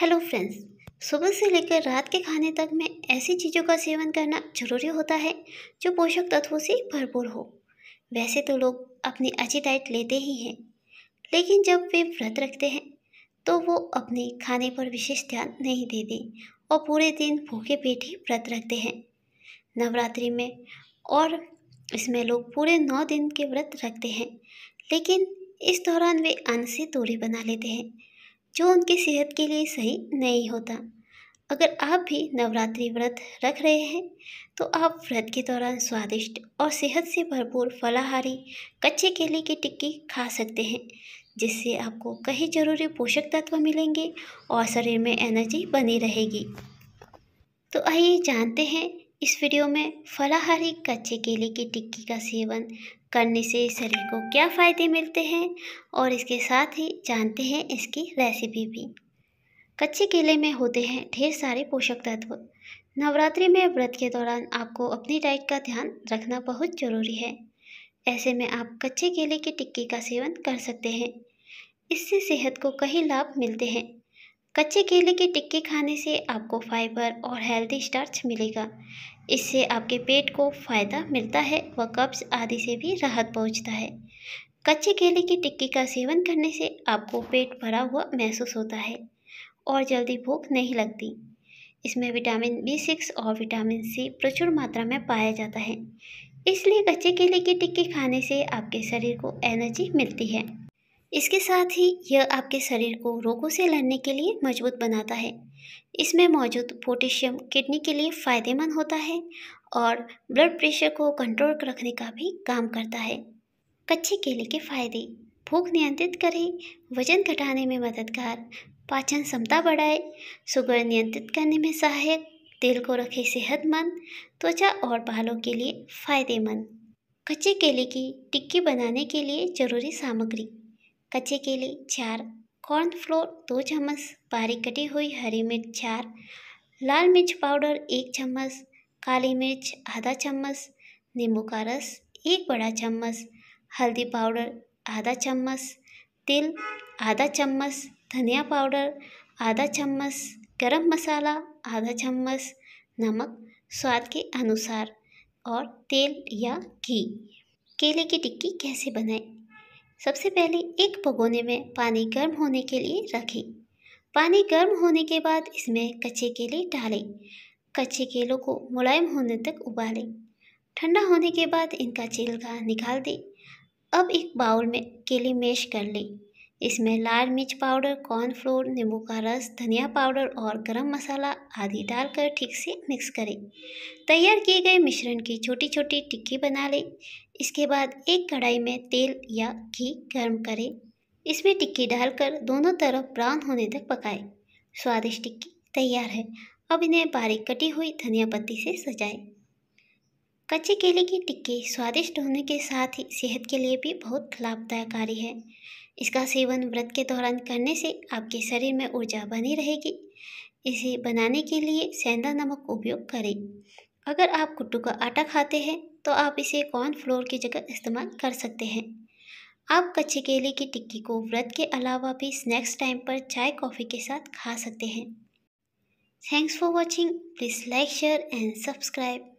hello friends सुबह से लेकर रात के खाने तक में ऐसी चीज़ों का सेवन करना जरूरी होता है जो पोषक तत्वों से भरपूर हो वैसे तो लोग अपनी अच्छी डाइट लेते ही हैं लेकिन जब वे व्रत रखते हैं तो वो अपने खाने पर विशेष ध्यान नहीं देते और पूरे दिन भूखे पेट ही व्रत रखते हैं नवरात्रि में और इसमें लोग पूरे नौ दिन के व्रत रखते हैं लेकिन इस दौरान वे अन्न से दूरी बना लेते हैं जो उनकी सेहत के लिए सही नहीं होता अगर आप भी नवरात्रि व्रत रख रहे हैं तो आप व्रत के दौरान स्वादिष्ट और सेहत से भरपूर फलाहारी कच्चे केले की टिक्की खा सकते हैं जिससे आपको कई जरूरी पोषक तत्व मिलेंगे और शरीर में एनर्जी बनी रहेगी तो आइए जानते हैं इस वीडियो में फलाहारी कच्चे केले की टिक्की का सेवन करने से शरीर को क्या फ़ायदे मिलते हैं और इसके साथ ही जानते हैं इसकी रेसिपी भी कच्चे केले में होते हैं ढेर सारे पोषक तत्व नवरात्रि में व्रत के दौरान आपको अपनी डाइट का ध्यान रखना बहुत ज़रूरी है ऐसे में आप कच्चे केले की टिक्की का सेवन कर सकते हैं इससे सेहत को कई लाभ मिलते हैं कच्चे केले के टिक्के खाने से आपको फाइबर और हेल्दी स्टार्च मिलेगा इससे आपके पेट को फ़ायदा मिलता है व कब्ज आदि से भी राहत पहुंचता है कच्चे केले की टिक्की का सेवन करने से आपको पेट भरा हुआ महसूस होता है और जल्दी भूख नहीं लगती इसमें विटामिन बी सिक्स और विटामिन सी प्रचुर मात्रा में पाया जाता है इसलिए कच्चे केले की टिक्की खाने से आपके शरीर को एनर्जी मिलती है इसके साथ ही यह आपके शरीर को रोगों से लड़ने के लिए मजबूत बनाता है इसमें मौजूद पोटेशियम किडनी के लिए फ़ायदेमंद होता है और ब्लड प्रेशर को कंट्रोल रखने का भी काम करता है कच्चे केले के फायदे भूख नियंत्रित करें वजन घटाने में मददगार पाचन क्षमता बढ़ाए शुगर नियंत्रित करने में सहायक दिल को रखे सेहतमंद त्वचा और बालों के लिए फ़ायदेमंद कच्चे केले की टिक्की बनाने के लिए ज़रूरी सामग्री कच्चे केले चार कॉर्नफ्लोर दो चम्मच बारीक कटी हुई हरी मिर्च चार लाल मिर्च पाउडर एक चम्मच काली मिर्च आधा चम्मच नींबू का रस एक बड़ा चम्मच हल्दी पाउडर आधा चम्मच तिल आधा चम्मच धनिया पाउडर आधा चम्मच गरम मसाला आधा चम्मच नमक स्वाद के अनुसार और तेल या घी केले की टिक्की कैसे बनाएं सबसे पहले एक भगोने में पानी गर्म होने के लिए रखें पानी गर्म होने के बाद इसमें कच्चे केले डालें कच्चे केलों को मुलायम होने तक उबालें ठंडा होने के बाद इनका छिलका निकाल दें अब एक बाउल में केले मैश कर लें इसमें लाल मिर्च पाउडर कॉर्नफ्लोर नींबू का रस धनिया पाउडर और गरम मसाला आदि डालकर ठीक से मिक्स करें तैयार किए गए मिश्रण की छोटी छोटी टिक्की बना लें इसके बाद एक कढ़ाई में तेल या घी गर्म करें इसमें टिक्की डालकर दोनों तरफ ब्राउन होने तक पकाएं स्वादिष्ट टिक्की तैयार है अब इन्हें बारीक कटी हुई धनिया पत्ती से सजाएं कच्चे केले की टिक्की स्वादिष्ट होने के साथ ही सेहत के लिए भी बहुत लाभदायकारी है इसका सेवन व्रत के दौरान करने से आपके शरीर में ऊर्जा बनी रहेगी इसे बनाने के लिए सेंधा नमक उपयोग करें अगर आप गुट्टू का आटा खाते हैं तो आप इसे कॉर्न फ्लोर की जगह इस्तेमाल कर सकते हैं आप कच्चे केले की टिक्की को व्रत के अलावा भी स्नैक्स टाइम पर चाय कॉफ़ी के साथ खा सकते हैं thanks for watching please like share and subscribe